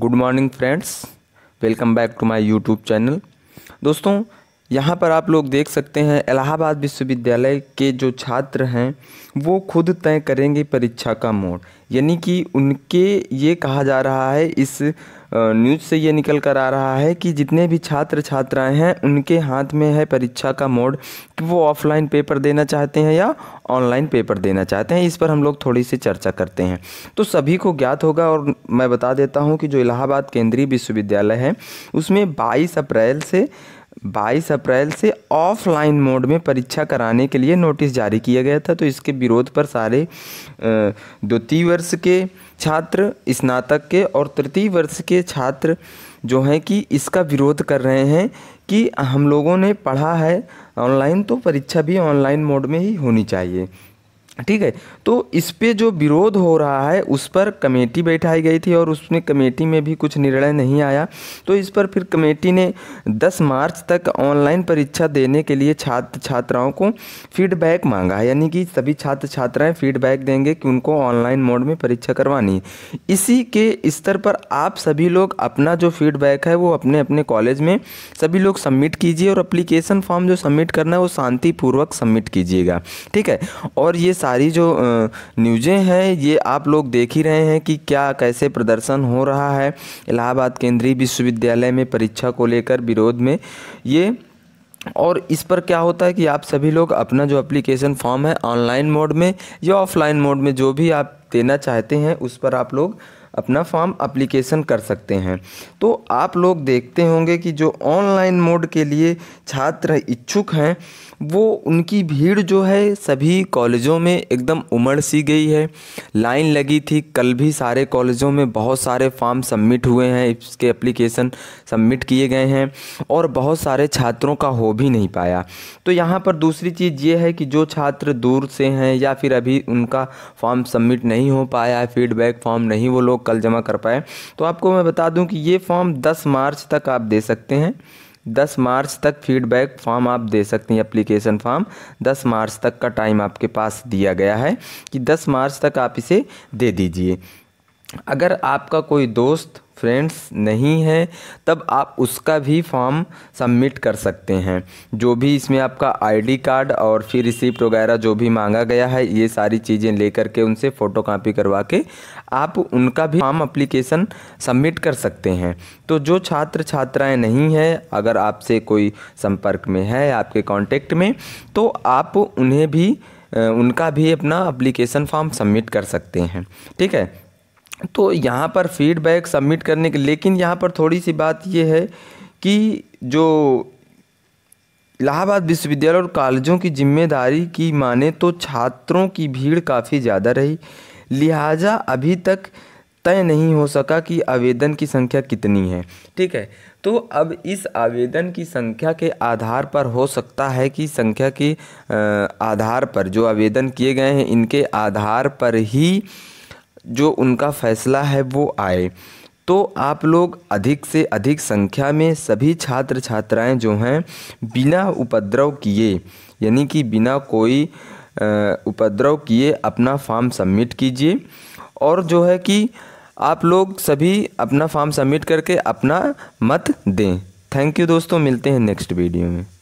good morning friends welcome back to my YouTube channel दोस्तों यहाँ पर आप लोग देख सकते हैं इलाहाबाद विश्वविद्यालय के जो छात्र हैं वो खुद तय करेंगे परीक्षा का मोड यानी कि उनके ये कहा जा रहा है इस न्यूज़ से ये निकल कर आ रहा है कि जितने भी छात्र छात्राएं हैं उनके हाथ में है परीक्षा का मोड कि वो ऑफलाइन पेपर देना चाहते हैं या ऑनलाइन पेपर देना चाहते हैं इस पर हम लोग थोड़ी सी चर्चा करते हैं तो सभी को ज्ञात होगा और मैं बता देता हूँ कि जो इलाहाबाद केंद्रीय विश्वविद्यालय है उसमें बाईस अप्रैल से 22 अप्रैल से ऑफलाइन मोड में परीक्षा कराने के लिए नोटिस जारी किया गया था तो इसके विरोध पर सारे द्वितीय वर्ष के छात्र स्नातक के और तृतीय वर्ष के छात्र जो हैं कि इसका विरोध कर रहे हैं कि हम लोगों ने पढ़ा है ऑनलाइन तो परीक्षा भी ऑनलाइन मोड में ही होनी चाहिए ठीक है तो इस पर जो विरोध हो रहा है उस पर कमेटी बैठाई गई थी और उसमें कमेटी में भी कुछ निर्णय नहीं आया तो इस पर फिर कमेटी ने 10 मार्च तक ऑनलाइन परीक्षा देने के लिए छात्र छात्राओं को फीडबैक मांगा है यानी कि सभी छात्र छात्राएं फीडबैक देंगे कि उनको ऑनलाइन मोड में परीक्षा करवानी है इसी के स्तर पर आप सभी लोग अपना जो फीडबैक है वो अपने अपने कॉलेज में सभी लोग सबमिट कीजिए और अप्लीकेशन फॉर्म जो सबमिट करना है वो शांतिपूर्वक सबमिट कीजिएगा ठीक है और ये सारी जो न्यूज़ें हैं ये आप लोग देख ही रहे हैं कि क्या कैसे प्रदर्शन हो रहा है इलाहाबाद केंद्रीय विश्वविद्यालय में परीक्षा को लेकर विरोध में ये और इस पर क्या होता है कि आप सभी लोग अपना जो एप्लीकेशन फॉर्म है ऑनलाइन मोड में या ऑफलाइन मोड में जो भी आप देना चाहते हैं उस पर आप लोग अपना फॉर्म अप्लीकेशन कर सकते हैं तो आप लोग देखते होंगे कि जो ऑनलाइन मोड के लिए छात्र इच्छुक हैं वो उनकी भीड़ जो है सभी कॉलेजों में एकदम उमड़ सी गई है लाइन लगी थी कल भी सारे कॉलेजों में बहुत सारे फॉर्म सबमिट हुए हैं इसके एप्लीकेशन सबमिट किए गए हैं और बहुत सारे छात्रों का हो भी नहीं पाया तो यहाँ पर दूसरी चीज़ ये है कि जो छात्र दूर से हैं या फिर अभी उनका फॉर्म सबमिट नहीं हो पाया फीडबैक फॉर्म नहीं वो लोग कल जमा कर पाए तो आपको मैं बता दूं कि ये फॉर्म 10 मार्च तक आप दे सकते हैं 10 मार्च तक फीडबैक फॉर्म आप दे सकते हैं एप्लीकेशन फॉर्म 10 मार्च तक का टाइम आपके पास दिया गया है कि 10 मार्च तक आप इसे दे दीजिए अगर आपका कोई दोस्त फ्रेंड्स नहीं है तब आप उसका भी फॉर्म सबमिट कर सकते हैं जो भी इसमें आपका आईडी कार्ड और फिर रिसिप्ट वगैरह जो भी मांगा गया है ये सारी चीज़ें लेकर के उनसे फ़ोटो कापी करवा के आप उनका भी फॉर्म अप्लीकेशन सबमिट कर सकते हैं तो जो छात्र छात्राएं नहीं हैं अगर आपसे कोई संपर्क में है आपके कॉन्टेक्ट में तो आप उन्हें भी उनका भी अपना अप्लीकेशन फॉर्म सबमिट कर सकते हैं ठीक है तो यहाँ पर फीडबैक सबमिट करने के लेकिन यहाँ पर थोड़ी सी बात ये है कि जो इलाहाबाद विश्वविद्यालय और कॉलेजों की जिम्मेदारी की माने तो छात्रों की भीड़ काफ़ी ज़्यादा रही लिहाजा अभी तक तय नहीं हो सका कि आवेदन की संख्या कितनी है ठीक है तो अब इस आवेदन की संख्या के आधार पर हो सकता है कि संख्या के आधार पर जो आवेदन किए गए हैं इनके आधार पर ही जो उनका फैसला है वो आए तो आप लोग अधिक से अधिक संख्या में सभी छात्र छात्राएं जो हैं बिना उपद्रव किए यानी कि बिना कोई उपद्रव किए अपना फॉर्म सबमिट कीजिए और जो है कि आप लोग सभी अपना फॉर्म सबमिट करके अपना मत दें थैंक यू दोस्तों मिलते हैं नेक्स्ट वीडियो में